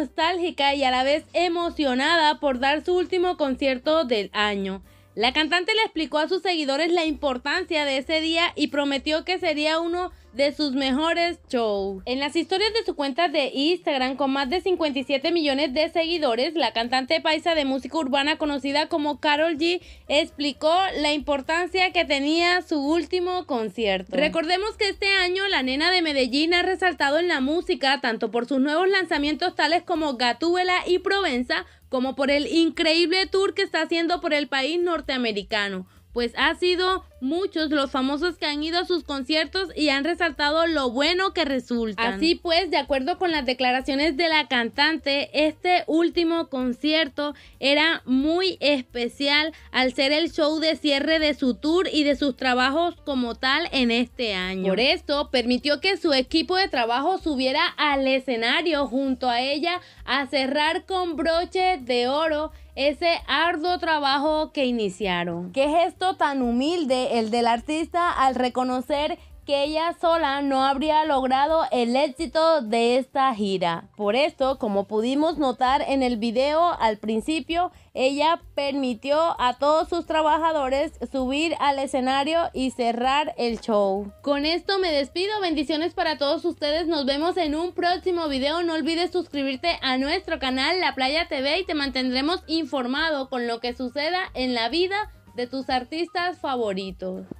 nostálgica y a la vez emocionada por dar su último concierto del año. La cantante le explicó a sus seguidores la importancia de ese día y prometió que sería uno de sus mejores shows. En las historias de su cuenta de Instagram con más de 57 millones de seguidores, la cantante paisa de música urbana conocida como Carol G explicó la importancia que tenía su último concierto. Recordemos que este año la nena de Medellín ha resaltado en la música tanto por sus nuevos lanzamientos tales como Gatúbela y Provenza, como por el increíble tour que está haciendo por el país norteamericano pues ha sido muchos los famosos que han ido a sus conciertos y han resaltado lo bueno que resulta. Así pues, de acuerdo con las declaraciones de la cantante, este último concierto era muy especial al ser el show de cierre de su tour y de sus trabajos como tal en este año. Por esto, permitió que su equipo de trabajo subiera al escenario junto a ella a cerrar con broche de oro ese arduo trabajo que iniciaron. ¿Qué gesto tan humilde el del artista al reconocer ella sola no habría logrado el éxito de esta gira. Por esto, como pudimos notar en el video al principio, ella permitió a todos sus trabajadores subir al escenario y cerrar el show. Con esto me despido, bendiciones para todos ustedes, nos vemos en un próximo video, no olvides suscribirte a nuestro canal La Playa TV y te mantendremos informado con lo que suceda en la vida de tus artistas favoritos.